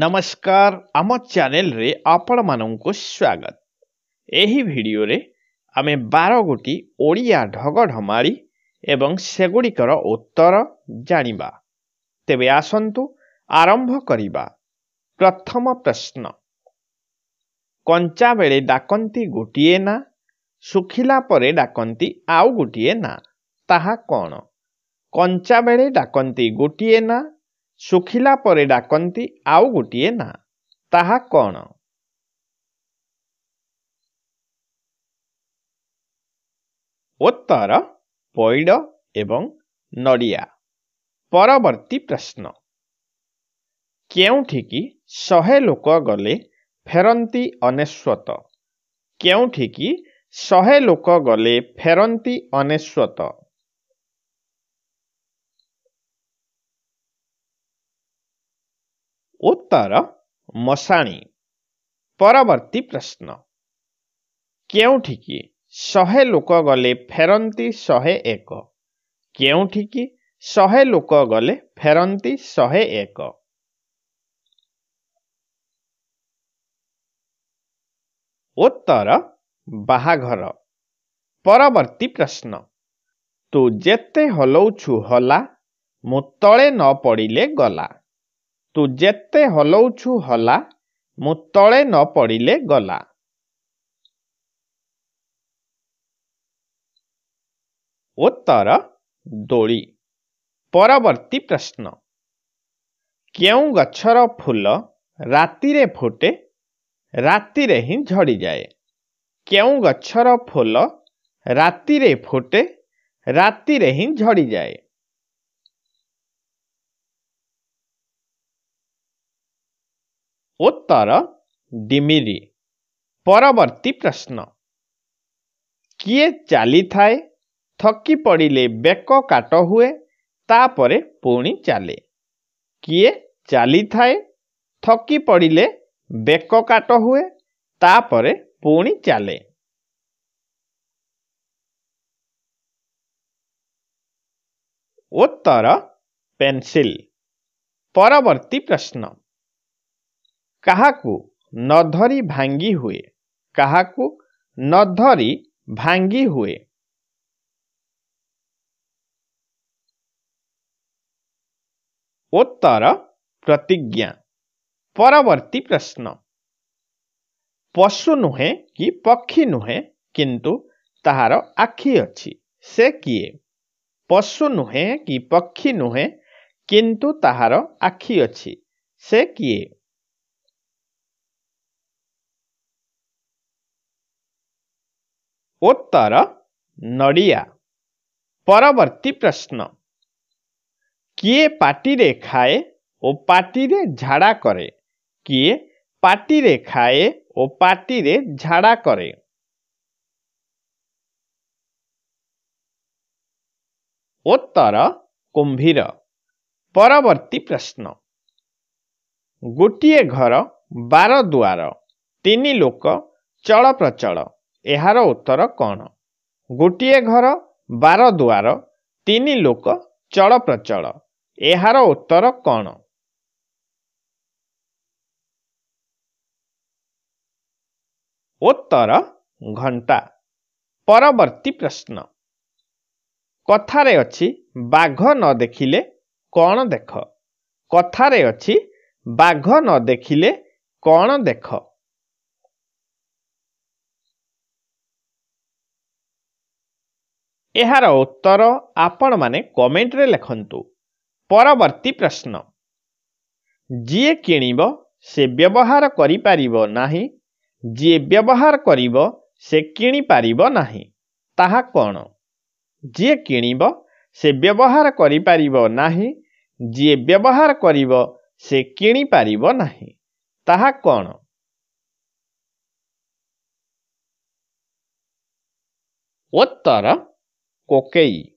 ନମସ୍କାର ଆମ ଚ୍ୟାନେଲରେ ଆପଣମାନଙ୍କୁ ସ୍ୱାଗତ ଏହି ଭିଡ଼ିଓରେ ଆମେ ବାର ଗୋଟି ଓଡ଼ିଆ ଢଗଢ଼ମାଳି ଏବଂ ସେଗୁଡ଼ିକର ଉତ୍ତର ଜାଣିବା ତେବେ ଆସନ୍ତୁ ଆରମ୍ଭ କରିବା ପ୍ରଥମ ପ୍ରଶ୍ନ କଞ୍ଚାବେଳେ ଡାକନ୍ତି ଗୋଟିଏ ନାଁ ଶୁଖିଲା ପରେ ଡାକନ୍ତି ଆଉ ଗୋଟିଏ ନାଁ ତାହା କ'ଣ କଞ୍ଚାବେଳେ ଡାକନ୍ତି ଗୋଟିଏ ନାଁ ଶୁଖିଲା ପରେ ଡାକନ୍ତି ଆଉ ଗୋଟିଏ ନାଁ ତାହା କ'ଣ ଉତ୍ତର ପଇଡ଼ ଏବଂ ନଡ଼ିଆ ପରବର୍ତ୍ତୀ ପ୍ରଶ୍ନ କେଉଁଠିକି ଶହେ ଲୋକ ଗଲେ ଫେରନ୍ତି ଅନେଶ୍ୱତ କେଉଁଠିକି ଶହେ ଲୋକ ଗଲେ ଫେରନ୍ତି ଅନେଶ୍ୱତ ଉତ୍ତର ମଶାଣି ପରବର୍ତ୍ତୀ ପ୍ରଶ୍ନ କେଉଁଠିକି ଶହେ ଲୋକ ଗଲେ ଫେରନ୍ତି ଶହେ ଏକ କେଉଁଠିକି ଶହେ ଲୋକ ଗଲେ ଫେରନ୍ତି ଶହେ ଏକ ଉତ୍ତର ବାହାଘର ପରବର୍ତ୍ତୀ ପ୍ରଶ୍ନ ତୁ ଯେତେ ହଲଉଛୁ ହଲା ମୁଁ ତଳେ ନ ପଡ଼ିଲେ ଗଲା ତୁ ଯେତେ ହଲଉଛୁ ହଲା ମୁଁ ତଳେ ନ ପଡ଼ିଲେ ଗଲା ଉତ୍ତର ଦୋଳି ପରବର୍ତ୍ତୀ ପ୍ରଶ୍ନ କେଉଁ ଗଛର ଫୁଲ ରାତିରେ ଫୁଟେ ରାତିରେ ହିଁ ଝଡ଼ିଯାଏ କେଉଁ ଗଛର ଫୁଲ ରାତିରେ ଫୁଟେ ରାତିରେ ହିଁ ଝଡ଼ିଯାଏ ಉತ್ತರ ଡିମିରି ପରବର୍ତ୍ତୀ ପ୍ରଶ୍ନ କିଏ ଚାଲିଥାଏ ଥକି ପଡ଼ିଲେ ବେକ କାଟ ହୁଏ ତାପରେ ପୁଣି ଚାଲେ କିଏ ଚାଲିଥାଏ ଥକି ପଡ଼ିଲେ ବେକ କାଟ ହୁଏ ତାପରେ ପୁଣି ଚାଲେ ଉତ୍ତର ପେନ୍ସିଲ୍ ପରବର୍ତ୍ତୀ ପ୍ରଶ୍ନ କାହାକୁ ନଧରି ଭାଙ୍ଗି ହୁଏ କାହାକୁ ନଧରି ଭାଙ୍ଗି ହୁଏ ଉତ୍ତର ପ୍ରତିଜ୍ଞା ପରବର୍ତ୍ତୀ ପ୍ରଶ୍ନ ପଶୁ ନୁହେଁ କି ପକ୍ଷୀ ନୁହେଁ କିନ୍ତୁ ତାହାର ଆଖି ଅଛି ସେ କିଏ ପଶୁ ନୁହେଁ କି ପକ୍ଷୀ ନୁହେଁ କିନ୍ତୁ ତାହାର ଆଖି ଅଛି ସେ କିଏ ଉତ୍ତର ନଡ଼ିଆ ପରବର୍ତ୍ତୀ ପ୍ରଶ୍ନ କିଏ ପାଟିରେ ଖାଏ ଓ ପାଟିରେ ଝାଡ଼ା କରେ କିଏ ପାଟିରେ ଖାଏ ও পাটিরে ঝাড়া করে উত্তর কুম্ভীর পরবর্তী প্রশ্ন ଗୋଟିଏ ଘର ବାର ଦୁଆର ତିନି ଲୋକ ଚଳପ୍ରଚଳ ଏହାର ଉତ୍ତର କ'ଣ ଗୋଟିଏ ଘର ବାର ଦୁଆର ତିନି ଲୋକ ଚଳପ୍ରଚଳ ଏହାର ଉତ୍ତର କ'ଣ ଉତ୍ତର ଘଣ୍ଟା ପରବର୍ତ୍ତୀ ପ୍ରଶ୍ନ କଥାରେ ଅଛି ବାଘ ନ ଦେଖିଲେ କ'ଣ ଦେଖ କଥାରେ ଅଛି ବାଘ ନ ଦେଖିଲେ କ'ଣ ଦେଖ ଏହାର ଉତ୍ତର ଆପଣମାନେ କମେଣ୍ଟରେ ଲେଖନ୍ତୁ ପରବର୍ତ୍ତୀ ପ୍ରଶ୍ନ ଯିଏ କିଣିବ ସେ ବ୍ୟବହାର କରିପାରିବ ନାହିଁ ଯିଏ ବ୍ୟବହାର କରିବ ସେ କିଣିପାରିବ ନାହିଁ ତାହା କ'ଣ ଯିଏ କିଣିବ ସେ ବ୍ୟବହାର କରିପାରିବ ନାହିଁ ଯିଏ ବ୍ୟବହାର କରିବ ସେ କିଣିପାରିବ ନାହିଁ ତାହା କ'ଣ ଉତ୍ତର coquei